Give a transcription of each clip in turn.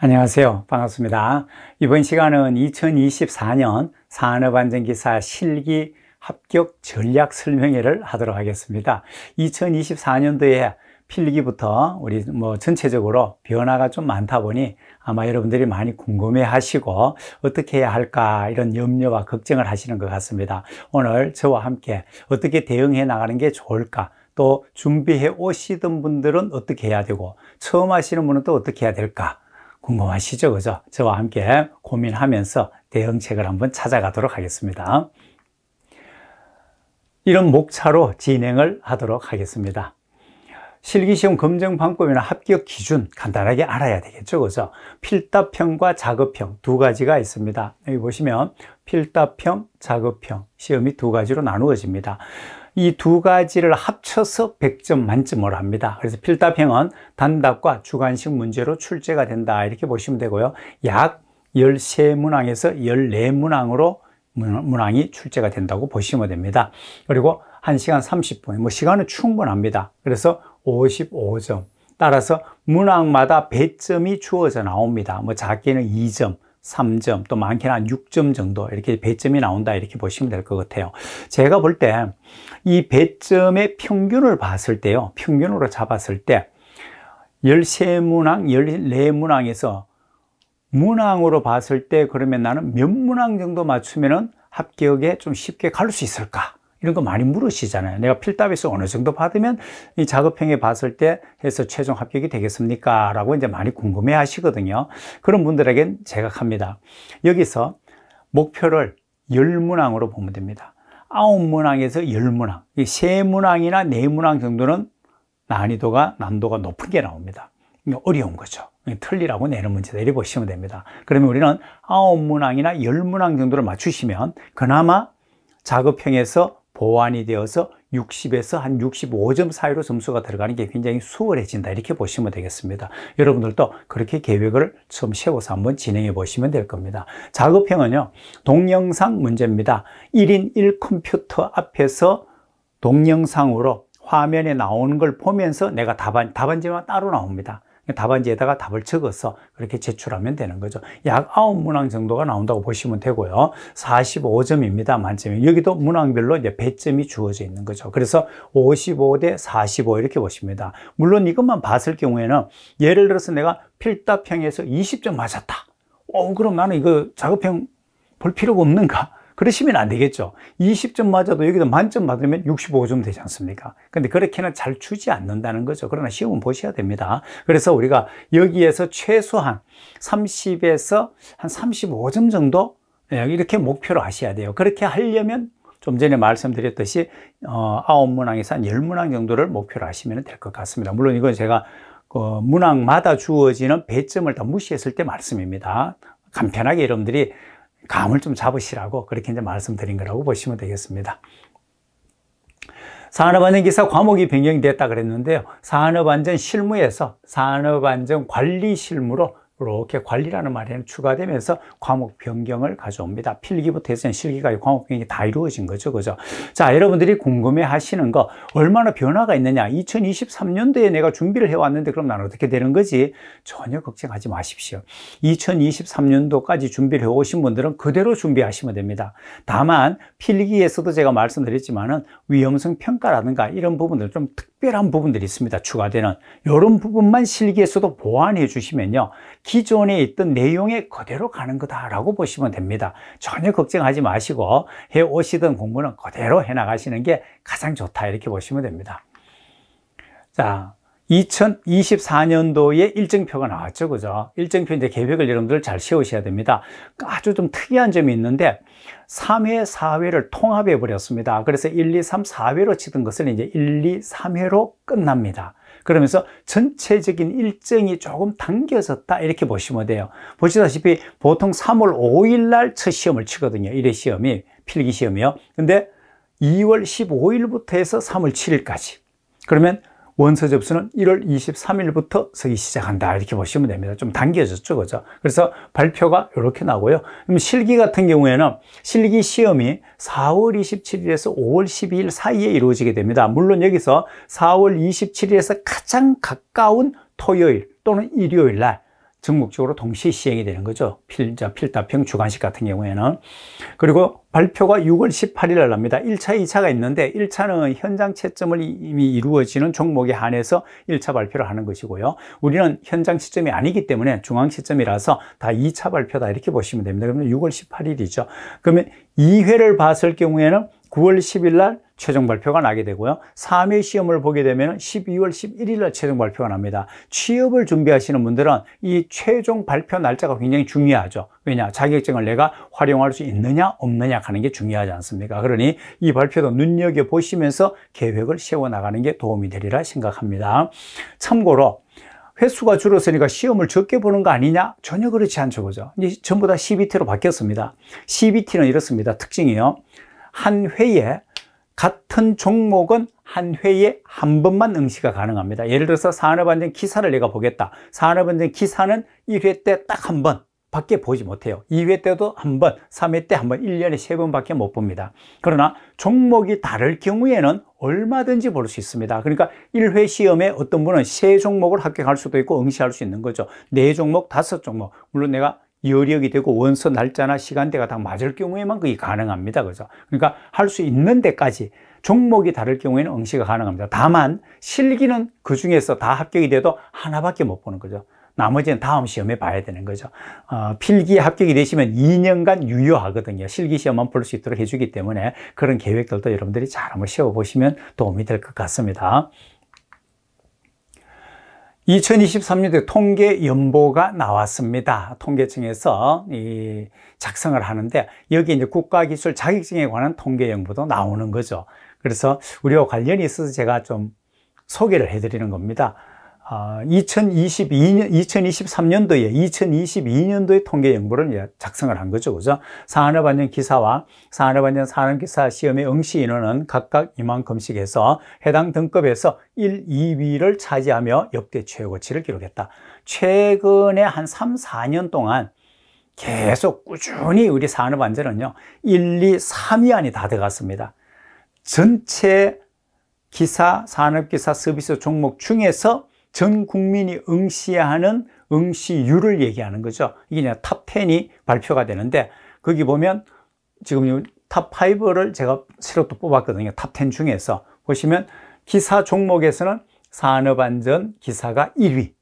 안녕하세요. 반갑습니다. 이번 시간은 2024년 산업안전기사 실기 합격 전략 설명회를 하도록 하겠습니다. 2024년도에 필기부터 우리 뭐 전체적으로 변화가 좀 많다 보니 아마 여러분들이 많이 궁금해 하시고 어떻게 해야 할까 이런 염려와 걱정을 하시는 것 같습니다. 오늘 저와 함께 어떻게 대응해 나가는 게 좋을까 또 준비해 오시던 분들은 어떻게 해야 되고 처음 하시는 분은 또 어떻게 해야 될까 궁금하시죠? 그죠? 저와 함께 고민하면서 대응책을 한번 찾아가도록 하겠습니다. 이런 목차로 진행을 하도록 하겠습니다. 실기시험 검증 방법이나 합격 기준 간단하게 알아야 되겠죠. 그죠? 필답형과 작업형 두 가지가 있습니다. 여기 보시면 필답형, 작업형 시험이 두 가지로 나누어집니다. 이두 가지를 합쳐서 100점 만점을 합니다. 그래서 필답형은 단답과 주관식 문제로 출제가 된다. 이렇게 보시면 되고요. 약 13문항에서 14문항으로 문항이 출제가 된다고 보시면 됩니다. 그리고 1시간 30분, 뭐 시간은 충분합니다. 그래서 55점. 따라서 문항마다 배점이 주어져 나옵니다. 뭐 작게는 2점, 3점 또 많게는 한 6점 정도 이렇게 배점이 나온다 이렇게 보시면 될 것 같아요 제가 볼 때 이 배점의 평균을 봤을 때요 평균으로 잡았을 때 13문항, 14문항에서 문항으로 봤을 때 그러면 나는 몇 문항 정도 맞추면 합격에 좀 쉽게 갈 수 있을까 이런 거 많이 물으시잖아요. 내가 필답에서 어느 정도 받으면 이 작업형에 봤을 때 해서 최종 합격이 되겠습니까? 라고 이제 많이 궁금해 하시거든요. 그런 분들에겐 제가 합니다. 여기서 목표를 열문항으로 보면 됩니다. 아홉 문항에서 열 문항, 세 문항이나 네 문항 정도는 난이도가, 난도가 높은 게 나옵니다. 어려운 거죠. 틀리라고 내는 문제 내려보시면 됩니다. 그러면 우리는 아홉 문항이나 열 문항 정도를 맞추시면 그나마 작업형에서 보완이 되어서 60에서 한 65점 사이로 점수가 들어가는 게 굉장히 수월해진다 이렇게 보시면 되겠습니다 여러분들도 그렇게 계획을 처음 세워서 한번 진행해 보시면 될 겁니다 작업형은요 동영상 문제입니다 1인 1컴퓨터 앞에서 동영상으로 화면에 나오는 걸 보면서 내가 답안, 답안지만 따로 나옵니다 답안지에다가 답을 적어서 그렇게 제출하면 되는 거죠. 약 9문항 정도가 나온다고 보시면 되고요. 45점입니다. 만점이. 여기도 문항별로 이제 배점이 주어져 있는 거죠. 그래서 55대45 이렇게 보십니다. 물론 이것만 봤을 경우에는 예를 들어서 내가 필답형에서 20점 맞았다. 어, 그럼 나는 이거 작업형 볼 필요가 없는가? 그러시면 안 되겠죠 20점 맞아도 여기도 만점 받으면 65점 되지 않습니까 근데 그렇게는 잘 주지 않는다는 거죠 그러나 시험은 보셔야 됩니다 그래서 우리가 여기에서 최소한 30에서 한 35점 정도 예, 이렇게 목표로 하셔야 돼요 그렇게 하려면 좀 전에 말씀드렸듯이 어, 아홉 문항에서 한1 0문항 정도를 목표로 하시면 될 것 같습니다 물론 이건 제가 그 문항마다 주어지는 배점을 다 무시했을 때 말씀입니다 간편하게 여러분들이 감을 좀 잡으시라고 그렇게 이제 말씀드린 거라고 보시면 되겠습니다. 산업안전기사 과목이 변경됐다 그랬는데요. 산업안전 실무에서 산업안전 관리 실무로 이렇게 관리라는 말에는 추가되면서 과목 변경을 가져옵니다. 필기부터 해서 실기까지 과목 변경이 다 이루어진 거죠. 그죠? 자, 여러분들이 궁금해 하시는 거 얼마나 변화가 있느냐. 2023년도에 내가 준비를 해왔는데 그럼 난 어떻게 되는 거지? 전혀 걱정하지 마십시오. 2023년도까지 준비를 해오신 분들은 그대로 준비하시면 됩니다. 다만 필기에서도 제가 말씀드렸지만은 위험성 평가라든가 이런 부분들 좀 특별한 부분들이 있습니다. 추가되는 이런 부분만 실기에서도 보완해 주시면요. 기존에 있던 내용에 그대로 가는 거다라고 보시면 됩니다. 전혀 걱정하지 마시고 해 오시던 공부는 그대로 해 나가시는 게 가장 좋다 이렇게 보시면 됩니다. 자, 2024년도에 일정표가 나왔죠. 그죠? 일정표 이제 계획을 여러분들 잘 세우셔야 됩니다. 아주 좀 특이한 점이 있는데 3회, 4회를 통합해 버렸습니다. 그래서 1, 2, 3, 4회로 치던 것을 이제 1, 2, 3회로 끝납니다. 그러면서 전체적인 일정이 조금 당겨졌다 이렇게 보시면 돼요 보시다시피 보통 3월 5일 날 첫 시험을 치거든요 1회 시험이 필기 시험이요 근데 2월 15일부터 해서 3월 7일까지 그러면 원서 접수는 1월 23일부터 서기 시작한다 이렇게 보시면 됩니다 좀 당겨졌죠 그죠 그래서 발표가 이렇게 나고요 그럼 실기 같은 경우에는 실기 시험이 4월 27일에서 5월 12일 사이에 이루어지게 됩니다 물론 여기서 4월 27일에서 가장 가까운 토요일 또는 일요일 날 전국적으로 동시에 시행이 되는 거죠. 필자, 필답형 주관식 같은 경우에는. 그리고 발표가 6월 18일 날 납니다. 1차, 2차가 있는데 1차는 현장 채점을 이미 이루어지는 종목에 한해서 1차 발표를 하는 것이고요. 우리는 현장 시점이 아니기 때문에 중앙 시점이라서 다 2차 발표다 이렇게 보시면 됩니다. 그러면 6월 18일이죠. 그러면 2회를 봤을 경우에는 9월 10일 날 최종 발표가 나게 되고요. 3회 시험을 보게 되면 12월 11일 날 최종 발표가 납니다. 취업을 준비하시는 분들은 이 최종 발표 날짜가 굉장히 중요하죠. 왜냐? 자격증을 내가 활용할 수 있느냐 없느냐 하는 게 중요하지 않습니까? 그러니 이 발표도 눈여겨보시면서 계획을 세워나가는 게 도움이 되리라 생각합니다. 참고로 횟수가 줄었으니까 시험을 적게 보는 거 아니냐? 전혀 그렇지 않죠. 그죠? 이제 전부 다 CBT로 바뀌었습니다. CBT는 이렇습니다. 특징이요. 한 회에 같은 종목은 한 회에 한 번만 응시가 가능합니다. 예를 들어서 산업안전 기사를 내가 보겠다. 산업안전 기사는 1회 때 딱 한 번. 밖에 보지 못해요. 2회 때도 한 번, 3회 때 한 번, 1년에 3번밖에 못 봅니다. 그러나 종목이 다를 경우에는 얼마든지 볼 수 있습니다. 그러니까 1회 시험에 어떤 분은 세 종목을 합격할 수도 있고 응시할 수 있는 거죠. 4 종목, 5 종목. 물론 내가 여력이 되고 원서 날짜나 시간대가 다 맞을 경우에만 그게 가능합니다. 그죠? 그러니까 할 수 있는 데까지 종목이 다를 경우에는 응시가 가능합니다. 다만 실기는 그 중에서 다 합격이 돼도 하나밖에 못 보는 거죠. 나머지는 다음 시험에 봐야 되는 거죠. 어, 필기 합격이 되시면 2년간 유효하거든요. 실기 시험만 볼 수 있도록 해주기 때문에 그런 계획들도 여러분들이 잘 한번 세워보시면 도움이 될 것 같습니다. 2023년도 통계 연보가 나왔습니다. 통계청에서 이 작성을 하는데 여기 이제 국가기술 자격증에 관한 통계 연보도 나오는 거죠. 그래서 우리와 관련이 있어서 제가 좀 소개를 해드리는 겁니다. 2022년, 2023년도에, 2022년도에 통계 연구를 작성을 한 거죠. 그죠? 산업안전 기사와 산업안전 산업기사 시험의 응시 인원은 각각 이만큼씩 해서 해당 등급에서 1, 2위를 차지하며 역대 최고치를 기록했다. 최근에 한 3, 4년 동안 계속 꾸준히 우리 산업안전은요, 1, 2, 3위 안이 다 들어갔습니다. 전체 기사, 산업기사 서비스 종목 중에서 전 국민이 응시하는 응시율을 얘기하는 거죠. 이게 그냥 탑10이 발표가 되는데 거기 보면 지금 탑5를 제가 새로 또 뽑았거든요. 탑 10 중에서. 보시면 기사 종목에서는 산업안전 기사가 1위.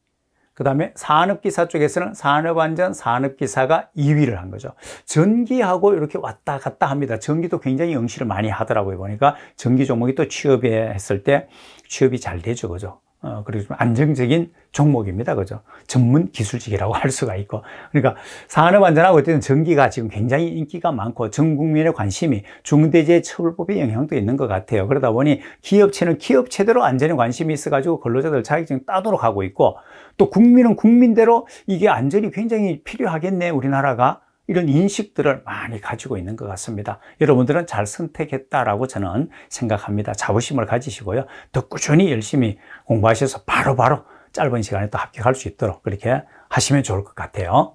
그 다음에 산업기사 쪽에서는 산업안전 산업기사가 2위를 한 거죠. 전기하고 이렇게 왔다 갔다 합니다. 전기도 굉장히 응시를 많이 하더라고요. 보니까 전기 종목이 또 취업에 했을 때 취업이 잘 되죠. 그죠? 어, 그리고 좀 안정적인 종목입니다. 그죠? 전문 기술직이라고 할 수가 있고. 그러니까 산업 안전하고 있는 전기가 지금 굉장히 인기가 많고 전 국민의 관심이 중대재해 처벌법의 영향도 있는 것 같아요. 그러다 보니 기업체는 기업체대로 안전에 관심이 있어가지고 근로자들 자격증 따도록 하고 있고 또 국민은 국민대로 이게 안전이 굉장히 필요하겠네, 우리나라가. 이런 인식들을 많이 가지고 있는 것 같습니다. 여러분들은 잘 선택했다라고 저는 생각합니다. 자부심을 가지시고요. 더 꾸준히 열심히 공부하셔서 바로바로 바로 짧은 시간에 또 합격할 수 있도록 그렇게 하시면 좋을 것 같아요.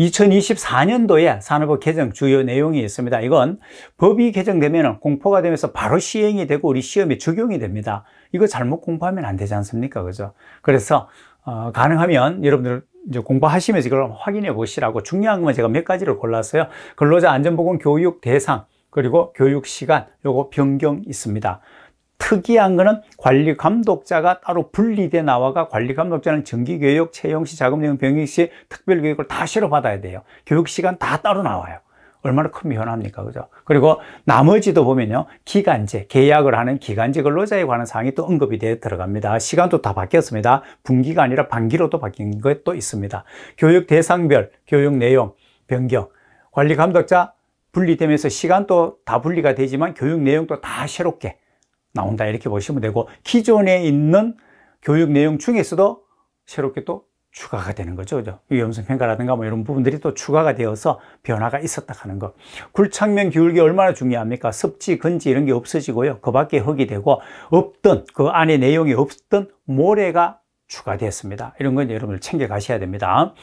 2024년도에 산업법 개정 주요 내용이 있습니다. 이건 법이 개정되면 공포가 되면서 바로 시행이 되고 우리 시험에 적용이 됩니다. 이거 잘못 공부하면 안 되지 않습니까? 그죠? 그래서 어, 가능하면 여러분들 이제 공부하시면서 그걸 확인해 보시라고 중요한 건 제가 몇 가지를 골랐어요. 근로자 안전보건 교육 대상 그리고 교육 시간 요거 변경 있습니다. 특이한 거는 관리 감독자가 따로 분리돼 나와가 관리 감독자는 정기 교육, 채용 시, 자금 등 병역 시 특별 교육을 다 실어 받아야 돼요. 교육 시간 다 따로 나와요. 얼마나 큰 변화입니까? 그죠? 그리고 나머지도 보면요. 기간제, 계약을 하는 기간제 근로자에 관한 사항이 또 언급이 되어 들어갑니다. 시간도 다 바뀌었습니다. 분기가 아니라 반기로도 바뀐 것도 있습니다. 교육 대상별, 교육 내용, 변경, 관리 감독자 분리되면서 시간도 다 분리가 되지만 교육 내용도 다 새롭게 나온다. 이렇게 보시면 되고, 기존에 있는 교육 내용 중에서도 새롭게 또 추가가 되는 거죠. 그죠? 위험성 평가라든가 뭐 이런 부분들이 또 추가가 되어서 변화가 있었다 하는 거. 굴착면 기울기 얼마나 중요합니까? 습지, 근지 이런 게 없어지고요. 그 밖에 흙이 되고 없던 그 안에 내용이 없던 모래가 추가되습니다 이런 건 여러분들 챙겨 가셔야 됩니다.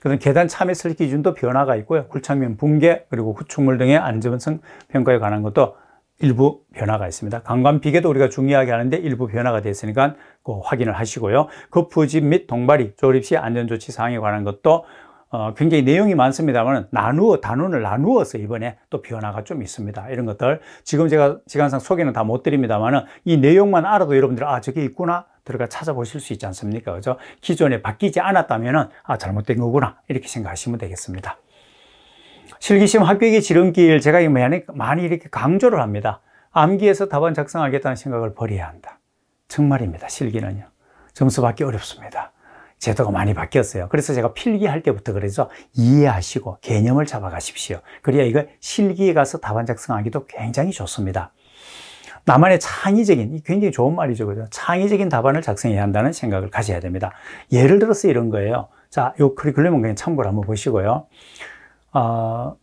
그다음 계단 참여설 기준도 변화가 있고요. 굴착면 붕괴 그리고 후축물 등의 안전성 평가에 관한 것도 일부 변화가 있습니다. 강관비계도 우리가 중요하게 하는데 일부 변화가 됐으니까 그 확인을 하시고요. 거푸집 그 및 동발이 조립시 안전조치 사항에 관한 것도 어, 굉장히 내용이 많습니다만 나누어 단원을 나누어서 이번에 또 변화가 좀 있습니다. 이런 것들 지금 제가 시간상 소개는 다 못 드립니다만 이 내용만 알아도 여러분들 아 저게 있구나 들어가 찾아보실 수 있지 않습니까? 그죠? 기존에 바뀌지 않았다면 아 잘못된 거구나 이렇게 생각하시면 되겠습니다. 실기시험 합격의 지름길 제가 많이 이렇게 강조를 합니다. 암기해서 답안 작성하겠다는 생각을 버려야 한다. 정말입니다. 실기는요. 점수 받기 어렵습니다. 제도가 많이 바뀌었어요. 그래서 제가 필기할 때부터 그래서 이해하시고 개념을 잡아가십시오. 그래야 이거 실기에 가서 답안 작성하기도 굉장히 좋습니다. 나만의 창의적인, 굉장히 좋은 말이죠. 그죠? 창의적인 답안을 작성해야 한다는 생각을 가져야 됩니다. 예를 들어서 이런 거예요. 자, 요 커리큘럼은 그냥 참고로 한번 보시고요. 어, 아,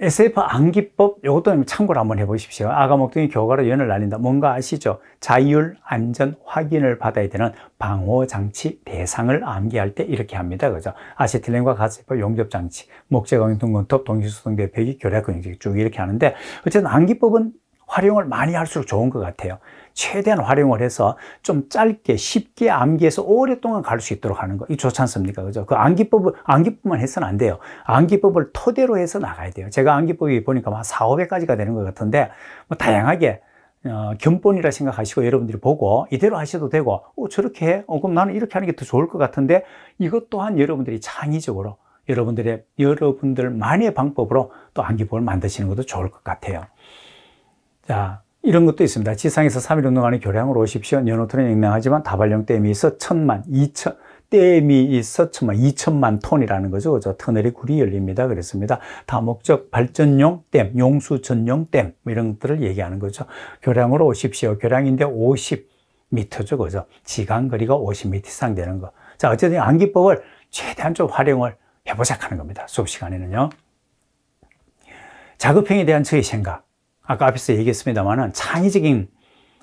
SF 암기법 이것도 참고를 한번 해보십시오. 아가 목동이 교과로 연을 날린다. 뭔가 아시죠? 자율 안전 확인을 받아야 되는 방호 장치 대상을 암기할 때 이렇게 합니다. 그죠? 아세틸렌과 가스법 용접 장치, 목재광등건톱, 동시수동대 배기 결핵근육쭉 이렇게 하는데 어쨌든 암기법은 활용을 많이 할수록 좋은 것 같아요. 최대한 활용을 해서 좀 짧게 쉽게 암기해서 오랫동안 갈 수 있도록 하는 거. 이 좋지 않습니까? 그죠? 그 암기법을, 암기법만 해서는 안 돼요. 암기법을 토대로 해서 나가야 돼요. 제가 암기법이 보니까 한 4, 500가지가 되는 것 같은데, 뭐 다양하게 어, 견본이라 생각하시고 여러분들이 보고 이대로 하셔도 되고 어, 저렇게 해? 어, 그럼 나는 이렇게 하는 게 더 좋을 것 같은데 이것 또한 여러분들이 창의적으로 여러분들의 여러분들만의 방법으로 또 암기법을 만드시는 것도 좋을 것 같아요 자 이런 것도 있습니다. 지상에서 3일 운동하는 교량으로 오십시오. 연호톤은 영량하지만 다발령 댐이 있어 천만, 이천, 댐이 있어 천만, 이천만 톤이라는 거죠. 저 터널이 굴이 열립니다. 그랬습니다. 다목적 발전용 댐, 용수 전용 댐, 뭐 이런 것들을 얘기하는 거죠. 교량으로 오십시오. 교량인데 5 0 m 죠 그죠? 지간 거리가 50m 이상 되는 거. 자, 어쨌든 암기법을 최대한 좀 활용을 해보자 하는 겁니다. 수업 시간에는요. 작업형에 대한 저의 생각. 아까 앞에서 얘기했습니다만은 창의적인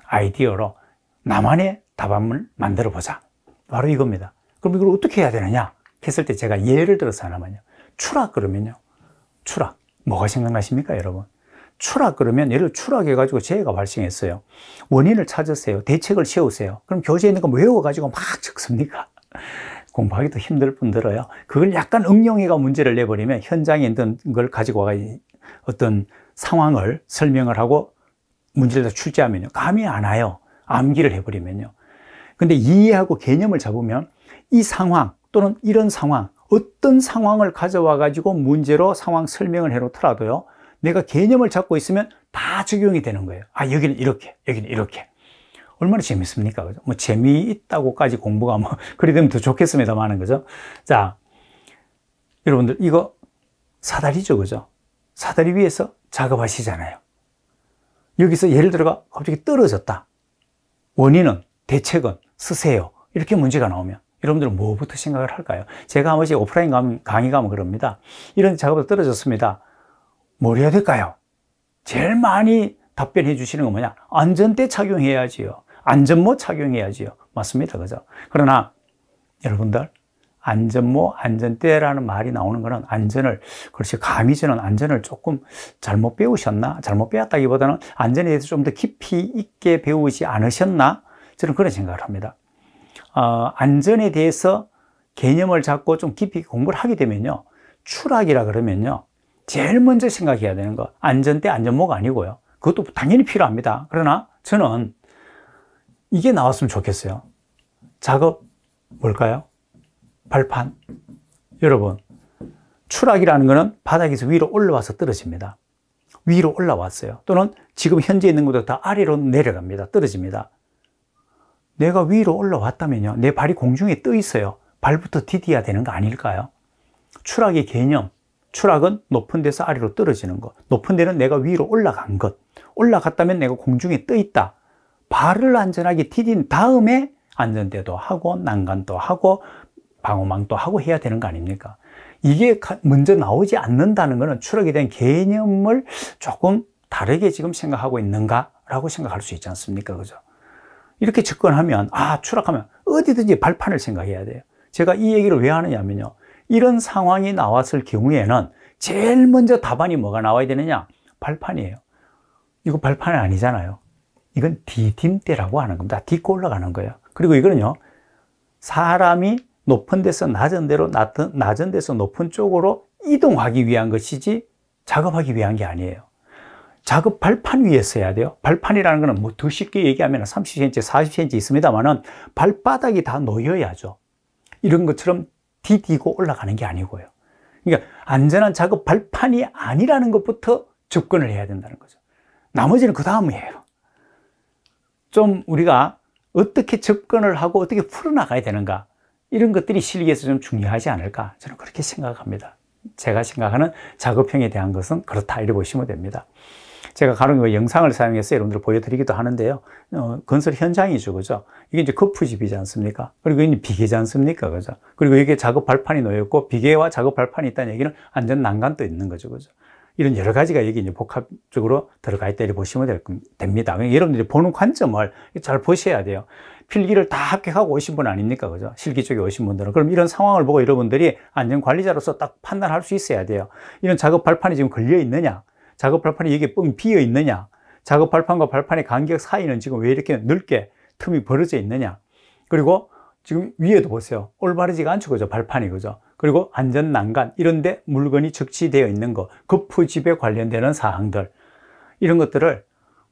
아이디어로 나만의 답안을 만들어 보자. 바로 이겁니다. 그럼 이걸 어떻게 해야 되느냐? 했을 때 제가 예를 들어서 하나만요. 추락 그러면요. 추락. 뭐가 생각나십니까, 여러분? 추락 그러면 예를 추락해가지고 재해가 발생했어요. 원인을 찾으세요. 대책을 세우세요. 그럼 교재에 있는 거 외워가지고 막 적습니까? 공부하기도 힘들 뿐더러요. 그걸 약간 응용해가 문제를 내버리면 현장에 있는 걸 가지고 와가 어떤 상황을 설명을 하고 문제를 다 출제하면요. 감이 안 와요. 암기를 해버리면요. 근데 이해하고 개념을 잡으면 이 상황 또는 이런 상황, 어떤 상황을 가져와 가지고 문제로 상황 설명을 해 놓더라도요. 내가 개념을 잡고 있으면 다 적용이 되는 거예요. 아, 여기는 이렇게, 여기는 이렇게. 얼마나 재밌습니까? 그죠? 뭐 재미있다고까지 공부가 뭐 그리 되면 더 좋겠습니다만은 그죠? 자, 여러분들 이거 사다리죠, 그죠? 사다리 위에서 작업하시잖아요. 여기서 예를 들어가 갑자기 떨어졌다. 원인은, 대책은 쓰세요. 이렇게 문제가 나오면 여러분들은 뭐부터 생각을 할까요? 제가 한 번씩 오프라인 강의 가면 그럽니다. 이런 작업을 떨어졌습니다. 뭘 해야 될까요? 제일 많이 답변해 주시는 건 뭐냐? 안전대 착용해야지요. 안전모 뭐 착용해야지요. 맞습니다. 그죠? 그러나 여러분들 안전모, 안전대라는 말이 나오는 것은 안전을, 그렇지, 감히 저는 안전을 조금 잘못 배우셨나? 잘못 배웠다기보다는 안전에 대해서 좀 더 깊이 있게 배우지 않으셨나? 저는 그런 생각을 합니다. 어, 안전에 대해서 개념을 잡고 좀 깊이 공부를 하게 되면요. 추락이라 그러면요. 제일 먼저 생각해야 되는 거, 안전대, 안전모가 아니고요. 그것도 당연히 필요합니다. 그러나 저는 이게 나왔으면 좋겠어요. 작업, 뭘까요? 발판. 여러분, 추락이라는 것은 바닥에서 위로 올라와서 떨어집니다. 위로 올라왔어요. 또는 지금 현재 있는 것도 다 아래로 내려갑니다. 떨어집니다. 내가 위로 올라왔다면요. 내 발이 공중에 떠 있어요. 발부터 디디야 되는 거 아닐까요? 추락의 개념. 추락은 높은 데서 아래로 떨어지는 것. 높은 데는 내가 위로 올라간 것. 올라갔다면 내가 공중에 떠 있다. 발을 안전하게 디딘 다음에 안전대도 하고 난간도 하고 방어망도 하고 해야 되는 거 아닙니까? 이게 먼저 나오지 않는다는 것은 추락에 대한 개념을 조금 다르게 지금 생각하고 있는가라고 생각할 수 있지 않습니까? 그죠? 이렇게 접근하면, 아, 추락하면 어디든지 발판을 생각해야 돼요. 제가 이 얘기를 왜 하느냐면요. 이런 상황이 나왔을 경우에는 제일 먼저 답안이 뭐가 나와야 되느냐? 발판이에요. 이거 발판이 아니잖아요. 이건 디딤대라고 하는 겁니다. 딛고 올라가는 거예요. 그리고 이거는요, 사람이 높은 데서 낮은 데로 낮은, 낮은 데서 높은 쪽으로 이동하기 위한 것이지 작업하기 위한 게 아니에요. 작업 발판 위에 써야 돼요. 발판이라는 거는 뭐 더 쉽게 얘기하면 30cm, 40cm 있습니다만은 발바닥이 다 놓여야죠. 이런 것처럼 디디고 올라가는 게 아니고요. 그러니까 안전한 작업 발판이 아니라는 것부터 접근을 해야 된다는 거죠. 나머지는 그 다음이에요. 좀 우리가 어떻게 접근을 하고 어떻게 풀어나가야 되는가. 이런 것들이 실기에서 좀 중요하지 않을까 저는 그렇게 생각합니다 제가 생각하는 작업형에 대한 것은 그렇다 이렇게 보시면 됩니다 제가 가령 그 영상을 사용해서 여러분들 보여드리기도 하는데요 어, 건설 현장이죠 그죠 이게 이제 거푸집이지 않습니까 그리고 이게 비계지 않습니까 그죠 그리고 이게 작업 발판이 놓였고 비계와 작업 발판이 있다는 얘기는 안전 난간도 있는 거죠 그죠 이런 여러 가지가 여기 이제 복합적으로 들어가 있다 이렇게 보시면 될, 됩니다 여러분들이 보는 관점을 잘 보셔야 돼요 필기를 다 합격하고 오신 분 아닙니까? 그죠? 실기 쪽에 오신 분들은. 그럼 이런 상황을 보고 여러분들이 안전관리자로서 딱 판단할 수 있어야 돼요. 이런 작업 발판이 지금 걸려 있느냐? 작업 발판이 여기 뻥 비어 있느냐? 작업 발판과 발판의 간격 사이는 지금 왜 이렇게 넓게 틈이 벌어져 있느냐? 그리고 지금 위에도 보세요. 올바르지가 않죠. 그죠? 발판이. 그죠? 그리고 안전 난간 이런 데 물건이 적치되어 있는 거, 거푸집에 관련되는 사항들 이런 것들을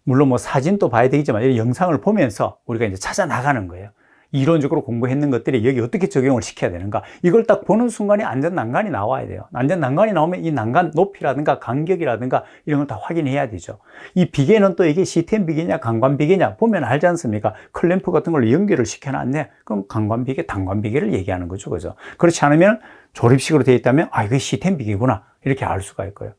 물론 뭐 사진도 봐야 되겠지만 이런 영상을 보면서 우리가 이제 찾아 나가는 거예요. 이론적으로 공부했는 것들이 여기 어떻게 적용을 시켜야 되는가 이걸 딱 보는 순간에 안전 난간이 나와야 돼요 안전 난간이 나오면 이 난간 높이라든가 간격이라든가 이런 걸 다 확인해야 되죠 이 비계는 또 이게 시스템 비계냐 강관 비계냐 보면 알지 않습니까 클램프 같은 걸로 연결을 시켜놨네 그럼 강관 비계 단관 비계를 얘기하는 거죠 그죠 그렇지 않으면 조립식으로 되어 있다면 아 이게 시스템 비계구나 이렇게 알 수가 있고요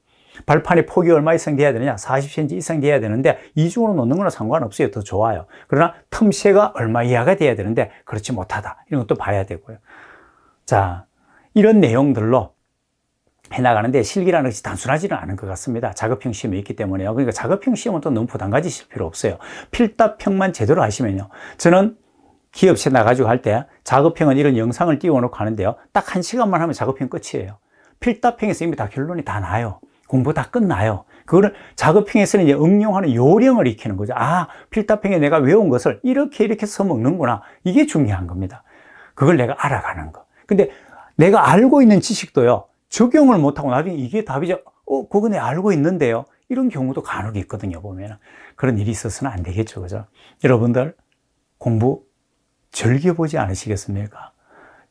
발판의 폭이 얼마 이상 돼야 되느냐? 40cm 이상 돼야 되는데 이중으로 놓는 거는 상관없어요. 더 좋아요. 그러나 틈새가 얼마 이하가 돼야 되는데 그렇지 못하다. 이런 것도 봐야 되고요. 자, 이런 내용들로 해나가는데 실기라는 것이 단순하지는 않은 것 같습니다. 작업형 시험이 있기 때문에요. 그러니까 작업형 시험은 또 너무 부담 가지실 필요 없어요. 필답형만 제대로 하시면요. 저는 기업체 나가지고 할 때 작업형은 이런 영상을 띄워놓고 하는데요. 딱 한 시간만 하면 작업형 끝이에요. 필답형에서 이미 다 결론이 다 나요. 공부 다 끝나요. 그거를 작업형에서는 이제 응용하는 요령을 익히는 거죠. 아, 필답형에 내가 외운 것을 이렇게 이렇게 써먹는구나. 이게 중요한 겁니다. 그걸 내가 알아가는 거. 근데 내가 알고 있는 지식도요, 적용을 못하고 나중에 이게 답이죠. 어, 그거 내 알고 있는데요. 이런 경우도 간혹 있거든요, 보면. 그런 일이 있어서는 안 되겠죠, 그죠? 여러분들, 공부 즐겨보지 않으시겠습니까?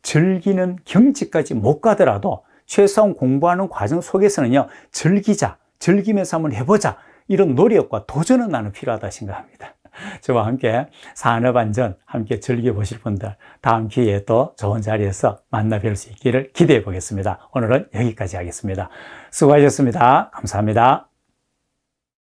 즐기는 경지까지 못 가더라도 최소한 공부하는 과정 속에서는요, 즐기자, 즐기면서 한번 해보자. 이런 노력과 도전은 나는 필요하다 생각합니다. 저와 함께 산업안전 함께 즐겨보실 분들 다음 기회에 또 좋은 자리에서 만나 뵐 수 있기를 기대해 보겠습니다. 오늘은 여기까지 하겠습니다. 수고하셨습니다. 감사합니다.